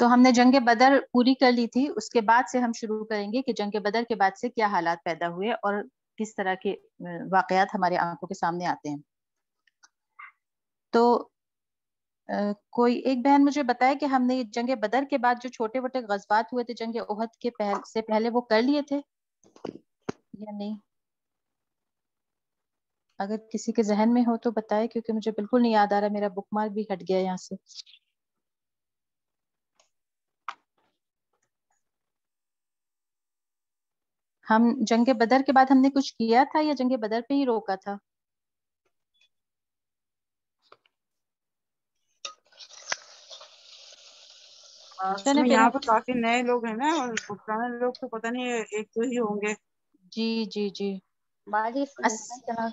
तो हमने जंग बदर पूरी कर ली थी उसके बाद से हम शुरू करेंगे कि जंग बदर के बाद से क्या हालात पैदा हुए और किस तरह के वाकयात हमारे आंखों के सामने आते हैं तो आ, कोई एक बहन मुझे बताया कि हमने जंग बदर के बाद जो छोटे मोटे गजबात हुए थे जंग ओहद के पहल से पहले वो कर लिए थे या नहीं अगर किसी के जहन में हो तो बताए क्योंकि मुझे बिल्कुल नहीं याद आ रहा मेरा बुक मार्क भी हट गया यहाँ से हम जंग बदर के बाद हमने कुछ किया था या जंग बदर पे ही रोका था हाँ, तो यहाँ पर काफी नए लोग हैं ना और पुराने लोग तो पता नहीं एक तो ही होंगे जी जी जी बारिश चला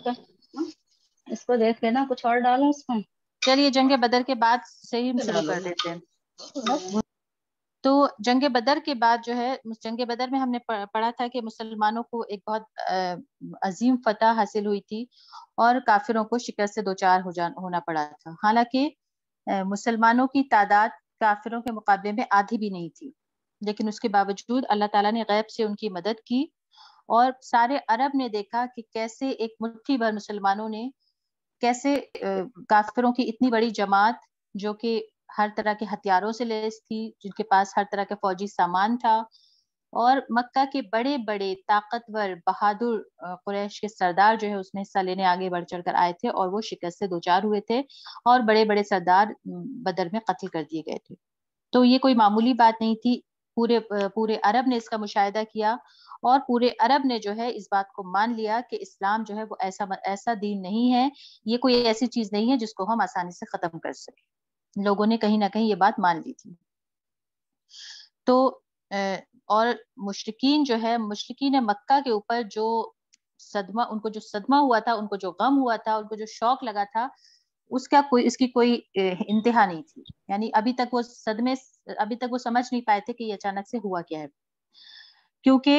इसको देख लेना कुछ और डालो इसमें चलिए जंग बदर के बाद से ही शुरू कर देते हैं तो जंग बदर के बाद जो है जंग बदर में हमने पढ़ा था कि मुसलमानों को एक बहुत अजीम फतह हासिल हुई थी और काफिरों को शिकस्त से दो चार हो जा होना पड़ा था हालांकि मुसलमानों की तादाद काफिरों के मुकाबले में आधी भी नहीं थी लेकिन उसके बावजूद अल्लाह ताला ने गैब से उनकी मदद की और सारे अरब ने देखा कि कैसे एक मुट्ठी भर मुसलमानों ने कैसे काफिरों की इतनी बड़ी जमात जो कि हर तरह के हथियारों से लैस थी जिनके पास हर तरह का फौजी सामान था और मक्का के बड़े बड़े ताकतवर बहादुर कुरैश के सरदार जो है उसमें हिस्सा लेने आगे बढ़ चढ़ कर आए थे और वो शिकस्त से दो चार हुए थे और बड़े बड़े सरदार बदर में कत्ल कर दिए गए थे तो ये कोई मामूली बात नहीं थी पूरे पूरे अरब ने इसका मुशाहिदा किया और पूरे अरब ने जो है इस बात को मान लिया कि इस्लाम जो है वो ऐसा ऐसा दीन नहीं है ये कोई ऐसी चीज नहीं है जिसको हम आसानी से खत्म कर सके लोगों ने कहीं ना कहीं ये बात मान ली थी तो और मुश्किन जो है मुश्किन मक्का के ऊपर जो सदमा उनको जो सदमा हुआ था उनको जो गम हुआ था उनको जो शौक लगा था उसका कोई इसकी कोई इंतहा नहीं थी यानी अभी तक वो सदमे अभी तक वो समझ नहीं पाए थे कि ये अचानक से हुआ क्या है क्योंकि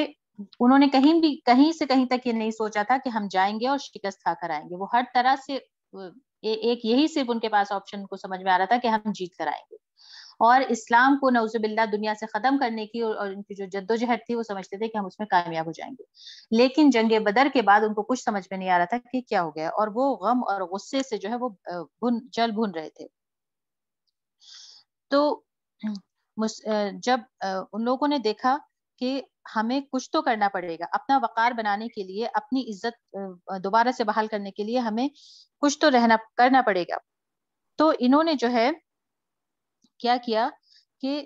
उन्होंने कहीं भी कहीं से कहीं तक ये नहीं सोचा था कि हम जाएंगे और शिकस्त खाकर आएंगे वो हर तरह से ए, एक यही सिर्फ उनके पास ऑप्शन को समझ में आ रहा था कि हम जीत कर आएंगे और इस्लाम को नवजुबिल्ला दुनिया से ख़त्म करने की और, उनकी इनकी जो जद्दोजहद थी वो समझते थे कि हम उसमें कामयाब हो जाएंगे लेकिन जंग बदर के बाद उनको कुछ समझ में नहीं आ रहा था कि क्या हो गया और वो गम और गुस्से से जो है वो भुन जल भुन रहे थे तो जब उन लोगों ने देखा कि हमें कुछ तो करना पड़ेगा अपना वकार बनाने के लिए अपनी इज्जत दोबारा से बहाल करने के लिए हमें कुछ तो रहना करना पड़ेगा तो इन्होंने जो है क्या किया कि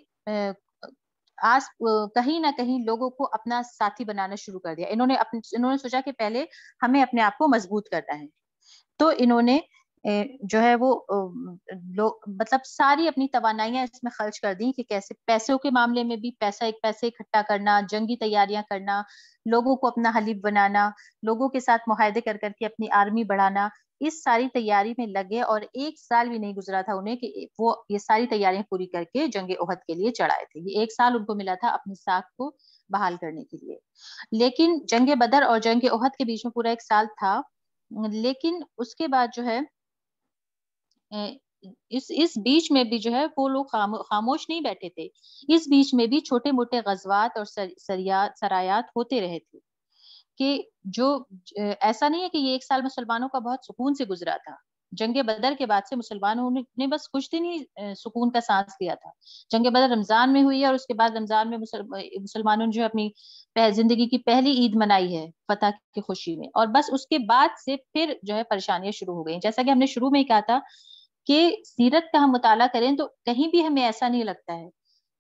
आज कहीं ना कहीं लोगों को अपना साथी बनाना शुरू कर दिया इन्होंने अपने इन्होंने सोचा कि पहले हमें अपने आप को मजबूत करना है तो इन्होंने जो है वो लोग मतलब सारी अपनी तोानाइयाँ इसमें खर्च कर दी कि कैसे पैसों के मामले में भी पैसा एक पैसे इकट्ठा करना जंगी तैयारियां करना लोगों को अपना हलीफ बनाना लोगों के साथ मुहिदे कर करके अपनी आर्मी बढ़ाना इस सारी तैयारी में लगे और एक साल भी नहीं गुजरा था उन्हें कि वो ये सारी तैयारियां पूरी करके जंग ओहद के लिए चढ़ाए थे ये एक साल उनको मिला था अपनी साख को बहाल करने के लिए लेकिन जंग बदर और जंग ओहद के बीच में पूरा एक साल था लेकिन उसके बाद जो है इस इस बीच में भी जो है वो लोग खामो, खामोश नहीं बैठे थे इस बीच में भी छोटे मोटे गजवात और सर, सरिया, सरायात होते रहे थे कि जो ऐसा नहीं है कि ये एक साल मुसलमानों का बहुत सुकून से गुजरा था जंग बदर के बाद से मुसलमानों ने बस कुछ दिन ही सुकून का सांस लिया था जंग बदर रमजान में हुई है और उसके बाद रमजान में मुसलमानों ने जो अपनी जिंदगी की पहली ईद मनाई है फतह की खुशी में और बस उसके बाद से फिर जो है परेशानियां शुरू हो गई जैसा कि हमने शुरू में ही कहा था कि सीरत का हम मुताला करें तो कहीं भी हमें ऐसा नहीं लगता है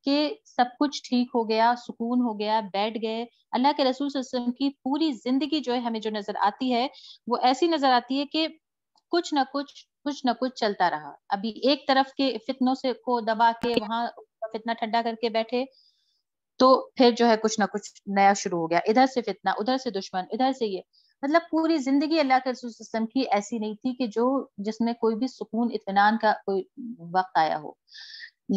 कि सब कुछ ठीक हो गया सुकून हो गया बैठ गए अल्लाह के रसूल वसम की पूरी जिंदगी जो है हमें जो नजर आती है वो ऐसी नजर आती है कि कुछ ना कुछ कुछ ना कुछ चलता रहा अभी एक तरफ के फितनों से को दबा के वहां फितना ठंडा करके बैठे तो फिर जो है कुछ ना कुछ नया शुरू हो गया इधर से फितना उधर से दुश्मन इधर से ये मतलब पूरी जिंदगी अल्लाह के रसूल सिस्टम की ऐसी नहीं थी कि जो जिसमें कोई भी सुकून इतमान का कोई वक्त आया हो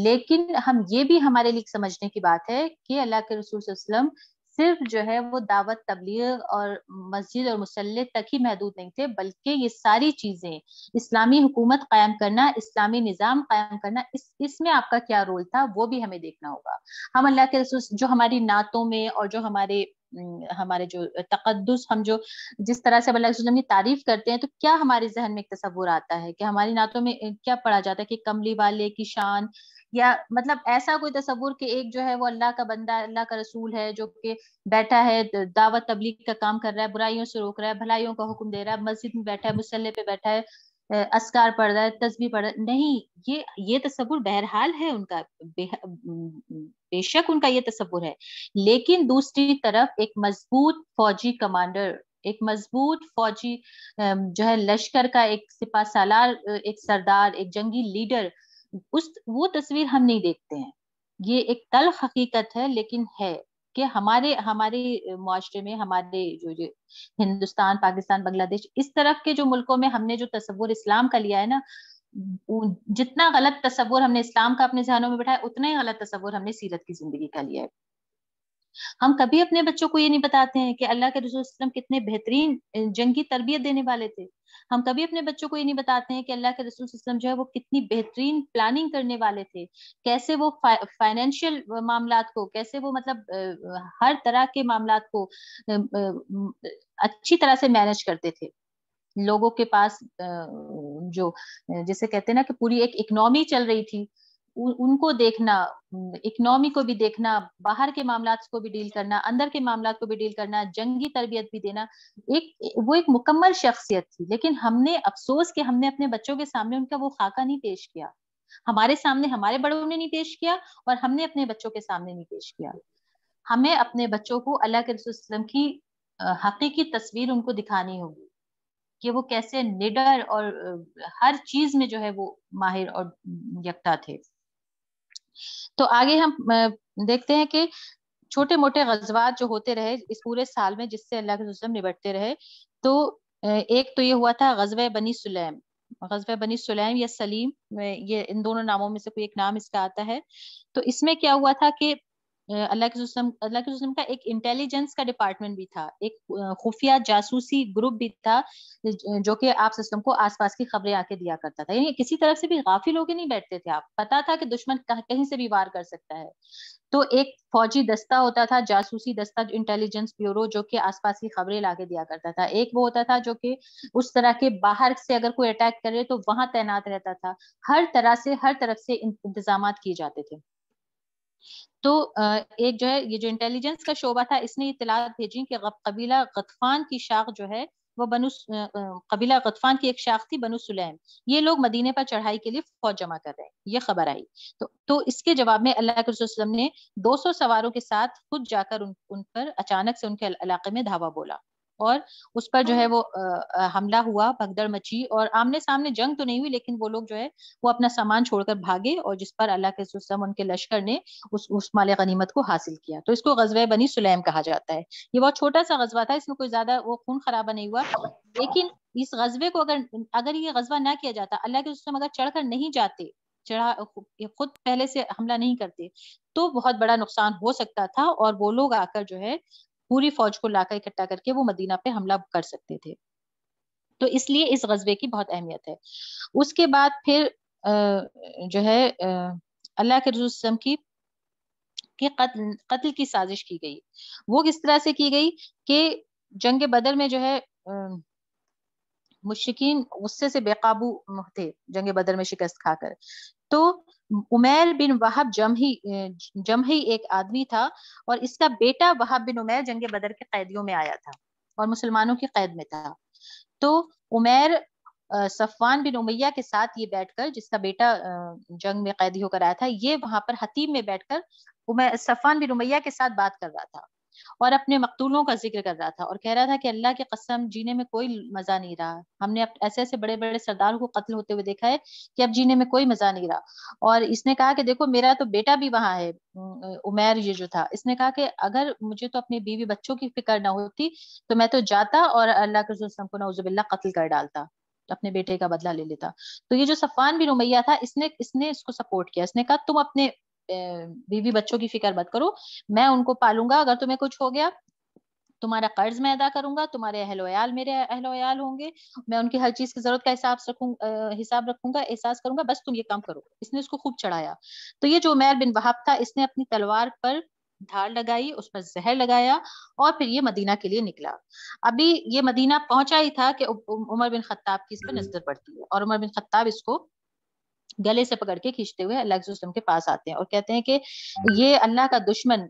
लेकिन हम ये भी हमारे लिए समझने की बात है कि अल्लाह के रसूल वसलम सिर्फ जो है वो दावत तबलीग और मस्जिद और मुसल्ले तक ही महदूद नहीं थे बल्कि ये सारी चीजें इस्लामी हुकूमत कायम करना इस्लामी निज़ाम कायम करना इस इसमें आपका क्या रोल था वो भी हमें देखना होगा हम अल्लाह के रसूल जो हमारी नातों में और जो हमारे हमारे जो तकदस हम जो जिस तरह से अल्लाह की तारीफ करते हैं तो क्या हमारे जहन में एक तस्वुर आता है कि हमारी नातों में क्या पढ़ा जाता है कि कमली वाले की शान या मतलब ऐसा कोई तस्वुर कि एक जो है वो अल्लाह का बंदा अल्लाह का रसूल है जो कि बैठा है दावत तबलीग का काम कर रहा है बुराइयों से रोक रहा है भलाइयों का हुक्म दे रहा है मस्जिद में बैठा है मुसल्ले पे बैठा है असकार पढ़ रहा है तस्बी पढ़ रहा है नहीं ये ये तस्वुर बहरहाल है उनका बेशक उनका ये तस्वुर है लेकिन दूसरी तरफ एक मजबूत फौजी कमांडर एक मजबूत फौजी जो है लश्कर का एक सिपा सालार एक सरदार एक जंगी लीडर उस वो तस्वीर हम नहीं देखते हैं ये एक तल हकीकत है लेकिन है कि हमारे हमारे माशरे में हमारे जो जो हिंदुस्तान पाकिस्तान बांग्लादेश इस तरफ के जो मुल्कों में हमने जो तस्वुर इस्लाम का लिया है ना जितना गलत तस्वुर हमने इस्लाम का अपने जहनों में बैठा है उतना ही गलत तस्वुर हमने सीरत की जिंदगी का लिया है हम कभी अपने बच्चों को ये नहीं बताते हैं कि अल्लाह के रसूल कितने बेहतरीन जंगी तरबियत देने वाले थे हम कभी अपने बच्चों को ये नहीं बताते हैं कि अल्लाह के रसूल जो है वो कितनी बेहतरीन प्लानिंग करने वाले थे कैसे वो फाइनेंशियल मामला को कैसे वो मतलब हर तरह के मामला को अच्छी तरह से मैनेज करते थे लोगों के पास जो जैसे कहते हैं ना कि पूरी एक इकोनॉमी चल रही थी उनको देखना इकोनॉमी को भी देखना बाहर के मामला को भी डील करना अंदर के मामला को भी डील करना जंगी तरबियत भी देना एक वो एक मुकम्मल शख्सियत थी लेकिन हमने अफसोस कि हमने अपने बच्चों के सामने उनका वो खाका नहीं पेश किया हमारे सामने हमारे बड़ों ने नहीं पेश किया और हमने अपने बच्चों के सामने नहीं पेश किया हमें अपने बच्चों को अल्लाह के रसुल्लम की हकीकी तस्वीर उनको दिखानी होगी कि वो कैसे निडर और हर चीज में जो है वो माहिर और यकता थे तो आगे हम देखते हैं कि छोटे मोटे गजवात जो होते रहे इस पूरे साल में जिससे अल्लाह के रसुल निबटते रहे तो एक तो ये हुआ था गजब बनी सुलैम गजब बनी सुलैम या सलीम ये इन दोनों नामों में से कोई एक नाम इसका आता है तो इसमें क्या हुआ था कि अल्लाह के अल्लाह के का एक इंटेलिजेंस का डिपार्टमेंट भी था एक खुफिया जासूसी ग्रुप भी था जो कि आप सिस्टम को आसपास की खबरें आके दिया करता था यानी किसी तरफ से भी गाफिल होके नहीं बैठते थे आप पता था कि दुश्मन कहीं से भी वार कर सकता है तो एक फौजी दस्ता होता था जासूसी दस्ता इंटेलिजेंस ब्यूरो जो कि आसपास की खबरें लाके दिया करता था एक वो होता था जो कि उस तरह के बाहर से अगर कोई अटैक करे तो वहां तैनात रहता था हर तरह से हर तरफ से इंतजाम किए जाते थे तो एक जो है ये जो इंटेलिजेंस का शोबा था इसने इतला भेजी कि कबीला गतफान की शाख जो है वो बनु कबीला गतफान की एक शाख थी बनु सुलेम ये लोग मदीने पर चढ़ाई के लिए फौज जमा कर रहे हैं ये खबर आई तो तो इसके जवाब में अल्लाह के रसूल ने 200 सवारों के साथ खुद जाकर उन उन पर अचानक से उनके इलाके में धावा बोला और उस पर जो है हाँ। वो हमला हुआ भगदड़ मची और आमने सामने जंग तो नहीं हुई लेकिन वो लोग जो है वो अपना सामान छोड़कर भागे और जिस पर अल्लाह के उनके लश्कर ने उस उस माल गनीमत को हासिल किया तो इसको गजब बनी सुलेम कहा जाता है ये बहुत छोटा सा गजबा था इसमें कोई ज्यादा वो खून खराबा नहीं हुआ लेकिन इस गजबे को अगर अगर ये गजबा ना किया जाता अल्लाह के रसूल अगर चढ़कर नहीं जाते चढ़ा खुद पहले से हमला नहीं करते तो बहुत बड़ा नुकसान हो सकता था और वो लोग आकर जो है पूरी फौज को लाकर इकट्ठा करके वो मदीना पे हमला कर सकते थे तो इसलिए इस गजबे की बहुत अहमियत है उसके बाद फिर जो है अल्लाह के रसम की कि कत्ल कत्ल की साजिश की गई वो किस तरह से की गई कि जंग बदर में जो है मुश्किन गुस्से से बेकाबू थे जंग बदर में शिकस्त खाकर तो उमैर बिन वहाब जमही जमही एक आदमी था और इसका बेटा वहाब बिन उमैर जंग बदर के कैदियों में आया था और मुसलमानों की कैद में था तो उमेर सफवान बिन उमैया के साथ ये बैठकर जिसका बेटा जंग में कैदी होकर आया था ये वहां पर हतीम में बैठकर उमेर सफवान बिन उमैया के साथ बात कर रहा था और अपने मकतूलों का जिक्र कर रहा था और कह रहा था कि अल्लाह की कसम जीने में कोई मजा नहीं रहा हमने अब ऐसे ऐसे बड़े बड़े सरदार को कत्ल होते हुए देखा है कि अब जीने में कोई मजा नहीं रहा और इसने कहा कि देखो मेरा तो बेटा भी वहां है उमेर ये जो था इसने कहा कि अगर मुझे तो अपनी बीवी बच्चों की फिक्र ना होती तो मैं तो जाता और अल्लाह के नजुबिल्ला कत्ल कर डालता अपने बेटे का बदला ले लेता तो ये जो सफान बिन उमैया था इसने इसने इसको सपोर्ट किया इसने कहा तुम अपने बीवी बच्चों की फिक्र मत करो मैं उनको पालूंगा अगर तुम्हें कुछ हो गया तुम्हारा कर्ज मैं अदा करूंगा तुम्हारे अहलोयाल मेरे अहलोयाल होंगे मैं उनकी हर चीज की जरूरत का हिसाब रखूंगा हिसाब रखूंगा एहसास करूंगा बस तुम ये काम करो इसने उसको खूब चढ़ाया तो ये जो मैर बिन वहाब था इसने अपनी तलवार पर धार लगाई उस पर जहर लगाया और फिर ये मदीना के लिए निकला अभी ये मदीना पहुंचा ही था कि उमर बिन खत्ताब की इस पर हम्म। नजर पड़ती है और उमर बिन खत्ताब इसको गले से पकड़ के खींचते हुए अल्लाह के के पास आते हैं और कहते हैं कि हम्म। ये अल्लाह का दुश्मन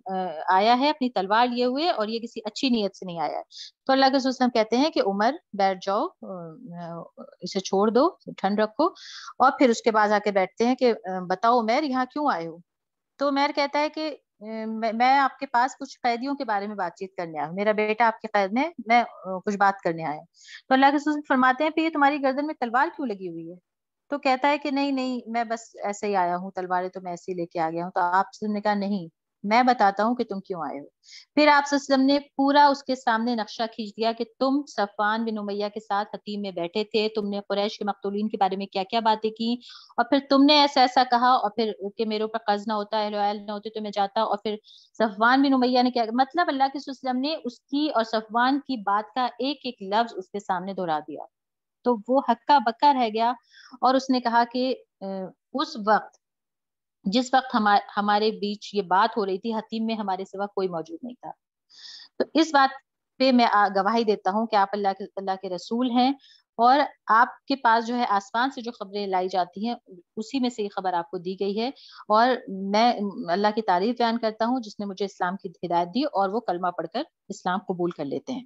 आया है अपनी तलवार लिए हुए और ये किसी अच्छी नीयत से नहीं आया है तो अल्लाह के कहते हैं कि उमर बैठ जाओ इसे छोड़ दो ठंड रखो और फिर उसके बाद आके बैठते हैं कि बताओ उमेर यहाँ क्यों आए हो तो उमेर कहता है कि मैं आपके पास कुछ कैदियों के बारे में बातचीत करने आया मेरा बेटा आपके कैद में मैं कुछ बात करने आया तो अल्लाह के फरमाते हैं फिर ये तुम्हारी गर्दन में तलवार क्यों लगी हुई है तो कहता है कि नहीं नहीं मैं बस ऐसे ही आया हूँ तलवारें तो मैं ऐसे ही लेके आ गया हूँ तो आप ने कहा नहीं मैं बताता हूँ कि तुम क्यों आए हो फिर आप ने पूरा उसके सामने नक्शा खींच दिया कि तुम सफान बिन उमैया के साथ हतीम में बैठे थे तुमने कुरैश के मकतूलिन के बारे में क्या क्या बातें की और फिर तुमने ऐसा ऐसा कहा और फिर कि मेरे ऊपर कर्ज ना होता है ना होते तो मैं जाता और फिर सफवान बिन उमैया ने क्या मतलब अल्लाह के वसल्लम ने उसकी और सफवान की बात का एक एक लफ्ज उसके सामने दोहरा दिया तो वो हक्का बक्का रह गया और उसने कहा कि उस वक्त जिस वक्त हमारे हमारे बीच ये बात हो रही थी हतीम में हमारे सिवा कोई मौजूद नहीं था तो इस बात पे मैं गवाही देता हूँ कि आप अल्लाह के अल्लाह के रसूल हैं और आपके पास जो है आसमान से जो खबरें लाई जाती हैं उसी में से ये खबर आपको दी गई है और मैं अल्लाह की तारीफ बयान करता हूँ जिसने मुझे इस्लाम की हिदायत दी और वो कलमा पढ़कर इस्लाम कबूल कर लेते हैं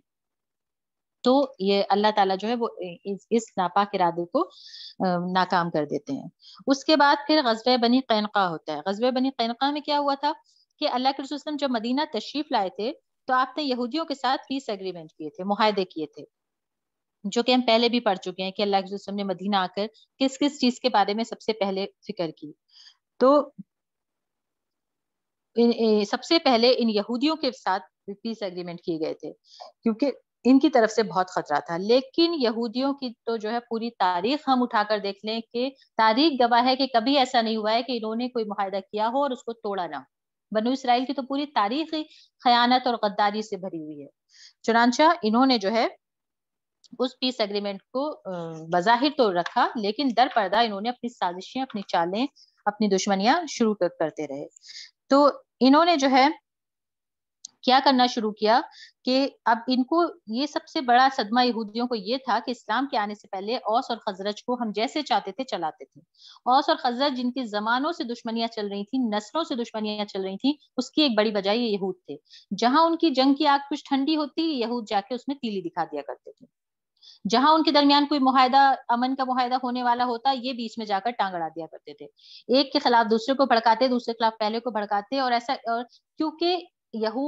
तो ये अल्लाह ताला जो है वो इस, इस नापाक इरादे को नाकाम कर देते हैं उसके बाद फिर गजब बनी कैनका होता है गजब बनी कैनका में क्या हुआ था कि अल्लाह के रसूल जब मदीना तशरीफ लाए थे तो आपने यहूदियों के साथ पीस एग्रीमेंट किए थे मुहिदे किए थे जो कि हम पहले भी पढ़ चुके हैं कि अल्लाह के रसूल ने मदीना आकर किस किस चीज के बारे में सबसे पहले फिक्र की तो इन, सबसे पहले इन यहूदियों के साथ पीस एग्रीमेंट किए गए थे क्योंकि इनकी तरफ से बहुत खतरा था लेकिन यहूदियों की तो जो है पूरी तारीख हम उठाकर देख लें कि तारीख गवाह है कि कभी ऐसा नहीं हुआ है कि इन्होंने कोई माहिदा किया हो और उसको तोड़ा ना बनु इसराइल की तो पूरी तारीख ही खयानत और गद्दारी से भरी हुई है चुनानचा इन्होंने जो है उस पीस एग्रीमेंट को बजाहिर तो रखा लेकिन दर पर्दा इन्होंने अपनी साजिशें अपनी चालें अपनी दुश्मनियां शुरू कर करते रहे तो इन्होंने जो है क्या करना शुरू किया कि अब इनको ये सबसे बड़ा सदमा यहूदियों को ये था कि इस्लाम के आने से पहले औस और खजरज को हम जैसे चाहते थे चलाते थे औस और खजरज जिनकी जमानों से दुश्मनियां चल रही थी नस्लों से दुश्मनियां चल रही थी उसकी एक बड़ी वजह ये यहूद थे जहां उनकी जंग की आग कुछ ठंडी होती यहूद जाके उसमें तीली दिखा दिया करते थे जहां उनके दरमियान कोई मुहिदा अमन का मुहिदा होने वाला होता ये बीच में जाकर टांग अड़ा दिया करते थे एक के खिलाफ दूसरे को भड़काते दूसरे के खिलाफ पहले को भड़काते और ऐसा और क्योंकि यहू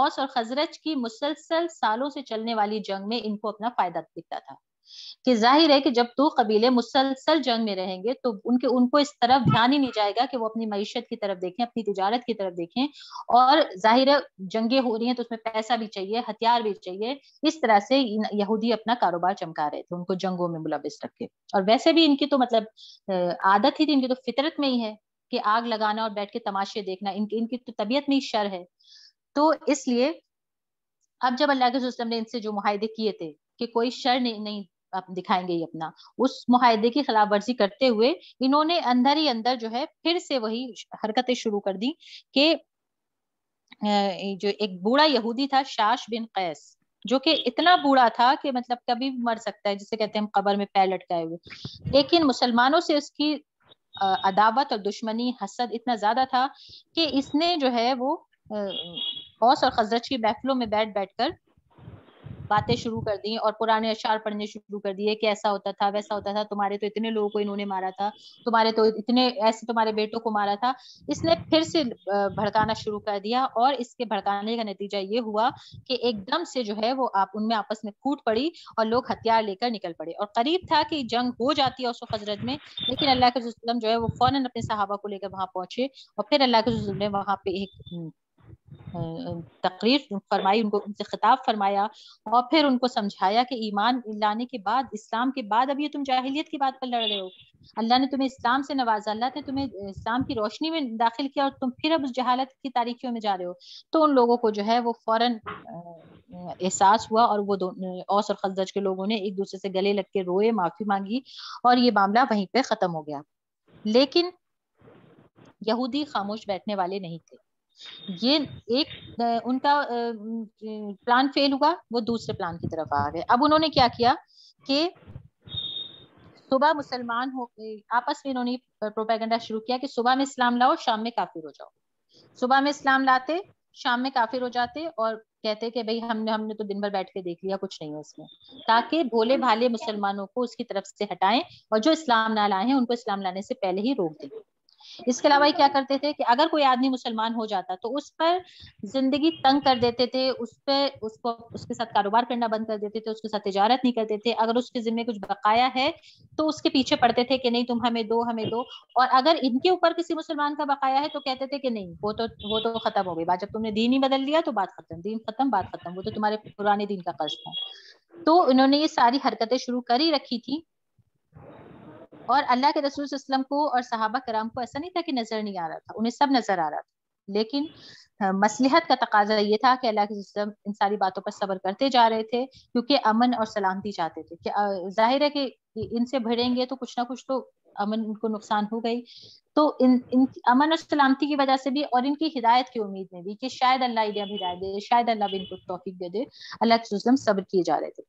औस और खजरज की मुसलसल सालों से चलने वाली जंग में इनको अपना फायदा दिखता था कि जाहिर है कि जब दो कबीले मुसलसल जंग में रहेंगे तो उनके उनको इस तरफ ध्यान ही नहीं जाएगा कि वो अपनी मीशत की तरफ देखें अपनी तजारत की तरफ देखें और जाहिर है जंगे हो रही हैं तो उसमें पैसा भी चाहिए हथियार भी चाहिए इस तरह से यहूदी अपना कारोबार चमका रहे थे उनको जंगों में मुलविस रखे और वैसे भी इनकी तो मतलब आदत ही थी तो इनकी तो फितरत में ही है कि आग लगाना और बैठ के तमाशे देखना इनकी इनकी तो तबीयत में ही शर है तो इसलिए अब जब अल्लाह के रसुल ने इनसे जो मुहिदे किए थे कि कोई शर नहीं, नहीं आप दिखाएंगे ही अपना उस मुहिदे की खिलाफ वर्जी करते हुए इन्होंने अंदर ही अंदर जो है फिर से वही हरकतें शुरू कर दी कि जो एक बूढ़ा यहूदी था शाश बिन कैस जो कि इतना बूढ़ा था कि मतलब कभी मर सकता है जिसे कहते हैं हम कबर में पैर लटकाए हुए लेकिन मुसलमानों से उसकी अदावत और दुश्मनी हसद इतना ज्यादा था कि इसने जो है वो बॉस और खजरत की महफिलों में बैठ बैठ कर बातें शुरू कर दी और पुराने अशार पढ़ने शुरू कर दिए कि ऐसा होता था वैसा होता था तुम्हारे तो इतने लोगों को इन्होंने मारा था तुम्हारे तो इतने ऐसे तुम्हारे बेटों को मारा था इसने फिर से भड़काना शुरू कर दिया और इसके भड़काने का नतीजा ये हुआ कि एकदम से जो है वो आप उनमें आपस में फूट पड़ी और लोग हथियार लेकर निकल पड़े और करीब था कि जंग हो जाती है उस हजरत में लेकिन अल्लाह के जो है वो फौरन अपने सहाबा को लेकर वहां पहुंचे और फिर अल्लाह के ने वहां पे एक हम्म, तकरीर फरमाई उनको उनसे खिताब फरमाया और फिर उनको समझाया कि ईमान लाने के बाद इस्लाम के बाद अभी तुम जाहिलियत की बात पर लड़ रहे हो अल्लाह ने तुम्हें इस्लाम से नवाजा अल्लाह ने तुम्हें इस्लाम की रोशनी में दाखिल किया और तुम फिर अब उस जहालत की तारीखियों में जा रहे हो तो उन लोगों को जो है वो फौरन एहसास हुआ और वो दोनों औस और खजरज के लोगों ने एक दूसरे से गले लग के रोए माफी मांगी और ये मामला वहीं पे खत्म हो गया लेकिन यहूदी खामोश बैठने वाले नहीं थे ये एक उनका प्लान फेल हुआ वो दूसरे प्लान की तरफ आ गए अब उन्होंने क्या किया कि सुबह मुसलमान हो आपस में इन्होंने प्रोपेगेंडा शुरू किया कि सुबह में इस्लाम लाओ शाम में काफिर हो जाओ सुबह में इस्लाम लाते शाम में काफिर हो जाते और कहते कि भाई हमने हमने तो दिन भर बैठ के देख लिया कुछ नहीं है इसमें ताकि भोले भाले मुसलमानों को उसकी तरफ से हटाएं और जो इस्लाम ना लाए हैं उनको इस्लाम लाने से पहले ही रोक दें इसके अलावा ये क्या करते थे कि अगर कोई आदमी मुसलमान हो जाता तो उस पर जिंदगी तंग कर देते थे उस पर उसको उसके साथ कारोबार करना बंद कर देते थे उसके साथ तजारत नहीं करते थे अगर उसके जिम्मे कुछ बकाया है तो उसके पीछे पड़ते थे कि नहीं तुम हमें दो हमें दो और अगर इनके ऊपर किसी मुसलमान का बकाया है तो कहते थे कि नहीं वो तो वो तो खत्म हो गई बात जब तुमने दीन ही बदल लिया तो बात खत्म दीन खत्म बात खत्म वो तो तुम्हारे पुराने दिन का कर्ज था तो इन्होंने ये सारी हरकतें शुरू कर ही रखी थी और अल्लाह के रसूल वसलम को और सहाबा कराम को ऐसा नहीं था कि नजर नहीं आ रहा था उन्हें सब नजर आ रहा था लेकिन मसलहत का तकाजा ये था कि अल्लाह के रसूल इन सारी बातों पर सबर करते जा रहे थे क्योंकि अमन और सलामती चाहते थे कि जाहिर है कि इनसे भिड़ेंगे तो कुछ ना कुछ तो अमन उनको नुकसान हो गई तो इन इन अमन और सलामती की वजह से भी और इनकी हिदायत की उम्मीद में भी कि शायद अल्लाह इन्हें हिदायत दे शायद अल्लाह भी इनको तोफीक दे दे अल्लाह के सब्र किए जा रहे थे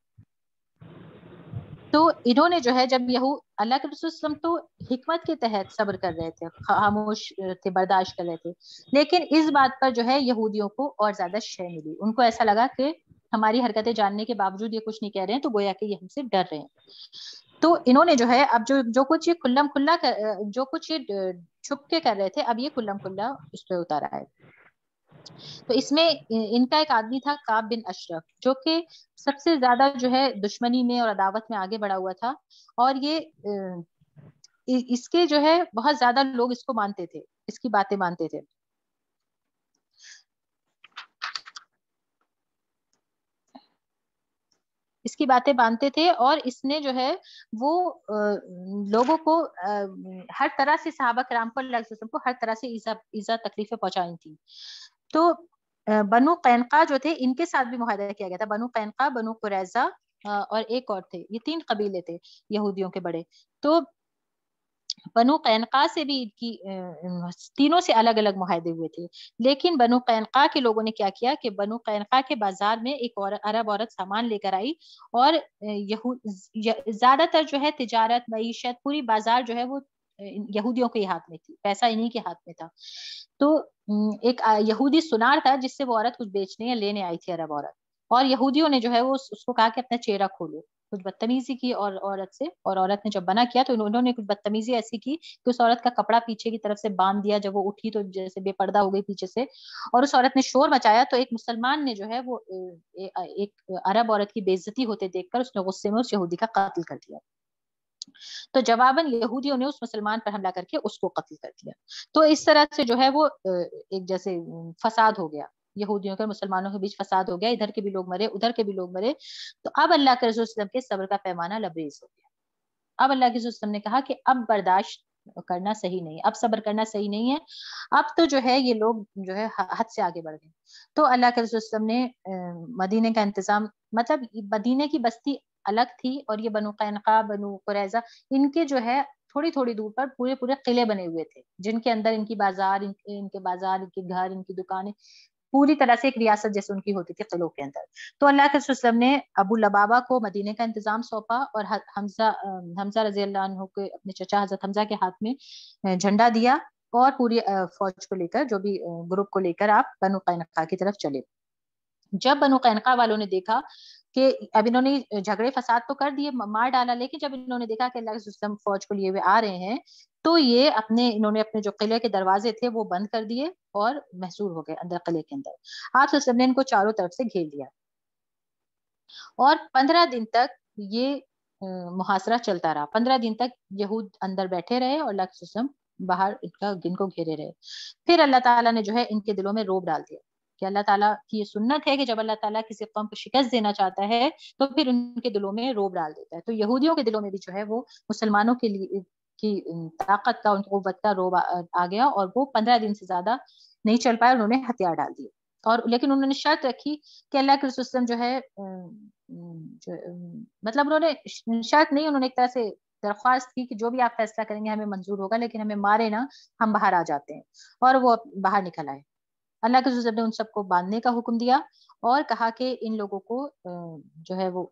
तो इन्होंने जो है जब यहू अल्लाह के रसुल्लम तो हिकमत के तहत सब्र कर रहे थे खामोश थे बर्दाश्त कर रहे थे लेकिन इस बात पर जो है यहूदियों को और ज्यादा शय मिली उनको ऐसा लगा कि हमारी हरकतें जानने के बावजूद ये कुछ नहीं कह रहे हैं तो गोया कि ये हमसे डर रहे हैं तो इन्होंने जो है अब जो जो कुछ ये खुल्लम खुल्ला कर, जो कुछ ये छुप के कर रहे थे अब ये खुल्लम खुल्ला उस पर उतारा है तो इसमें इनका एक आदमी था काब बिन अशरफ जो कि सबसे ज्यादा जो है दुश्मनी में और अदावत में आगे बढ़ा हुआ था और ये इसके जो है बहुत ज्यादा लोग इसको मानते थे इसकी बातें मानते थे इसकी बातें मानते थे और इसने जो है वो लोगों को हर तरह से सहाबा कराम पर को हर तरह से ईजा ईजा तकलीफें पहुंचाई थी तो बनु कैनका जो थे इनके साथ भी मुहिदा किया गया था बनु कैनका बनु कुरैजा और एक और थे ये तीन कबीले थे यहूदियों के बड़े तो बनु कैनका से भी इनकी तीनों से अलग अलग मुहिदे हुए थे लेकिन बनु कैनका के लोगों ने क्या किया कि बनु कैनका के बाजार में एक और अरब औरत सामान लेकर आई और ज्यादातर जो है तिजारत मीशत पूरी बाजार जो है वो यहूदियों के हाथ में थी पैसा इन्हीं के हाथ में था तो एक यहूदी सुनार था जिससे वो औरत कुछ बेचने या लेने आई थी अरब औरत और यहूदियों ने जो है वो उसको कहा कि अपना चेहरा खोलो कुछ बदतमीजी की और औरत से और औरत ने जब बना किया तो उन्होंने कुछ बदतमीजी ऐसी की कि उस औरत का कपड़ा पीछे की तरफ से बांध दिया जब वो उठी तो जैसे बेपर्दा हो गई पीछे से और उस औरत ने शोर मचाया तो एक मुसलमान ने जो है वो एक अरब औरत की बेजती होते देखकर उसने गुस्से में उस यहूदी का कत्ल कर दिया तो जवाबन यहूदियों ने उस मुसलमान पर हमला करके उसको कत्ल कर दिया तो इस तरह से जो है वो एक जैसे फसाद हो गया यहूदियों के मुसलमानों के बीच फसाद हो गया इधर के भी लोग मरे उधर के भी लोग मरे तो अब अल्लाह के रसूल के सब्र का पैमाना लबरेज हो गया अब अल्लाह के रसूल ने कहा कि अब बर्दाश्त करना सही नहीं अब सब्र करना सही नहीं है अब तो जो है ये लोग जो है हद से आगे बढ़ गए तो अल्लाह के रसूल ने मदीने का इंतजाम मतलब मदीने की बस्ती अलग थी और ये बनु कैनका बनु कुरैजा इनके जो है थोड़ी थोड़ी दूर पर पूरे पूरे किले बने हुए थे जिनके अंदर इनकी बाजार इनके बाजार इनके घर इनकी दुकानें पूरी तरह से एक रियासत जैसे उनकी होती थी किलों के अंदर तो अल्लाह के रसुलम ने अबू लबाबा को मदीने का इंतजाम सौंपा और हमजा हमजा रजी अल्लाह के अपने चचा हजरत हमजा के हाथ में झंडा दिया और पूरी फौज को लेकर जो भी ग्रुप को लेकर आप बनु कैनका की तरफ चले जब बनु कैनका वालों ने देखा कि अब इन्होंने झगड़े फसाद तो कर दिए मार डाला लेकिन जब इन्होंने देखा कि अल्लाह के फौज को लिए हुए आ रहे हैं तो ये अपने इन्होंने अपने जो किले के दरवाजे थे वो बंद कर दिए और महसूर हो गए अंदर किले के अंदर आप वसल्लम ने इनको चारों तरफ से घेर लिया और पंद्रह दिन तक ये मुहासरा चलता रहा पंद्रह दिन तक यहूद अंदर बैठे रहे और अल्लाह के बाहर इनका इनको घेरे रहे फिर अल्लाह ताला ने जो है इनके दिलों में रोब डाल दिया कि अल्लाह ताला की ये सुन्नत है कि जब अल्लाह ताला किसी कौम को शिकस्त देना चाहता है तो फिर उनके दिलों में रोब डाल देता है तो यहूदियों के दिलों में भी जो है वो मुसलमानों के लिए की ताकत का उनकी कुत का रोब आ, गया और वो पंद्रह दिन से ज्यादा नहीं चल पाया उन्होंने हथियार डाल दिए और लेकिन उन्होंने शर्त रखी कि अल्लाह के रसुलम जो है जो, मतलब उन्होंने शर्त नहीं उन्होंने एक तरह से दरख्वास्त की कि जो भी आप फैसला करेंगे हमें मंजूर होगा लेकिन हमें मारे ना हम बाहर आ जाते हैं और वो बाहर निकल आए अल्लाह के जुजर ने उन सबको बांधने का हुक्म दिया और कहा कि इन लोगों को जो है वो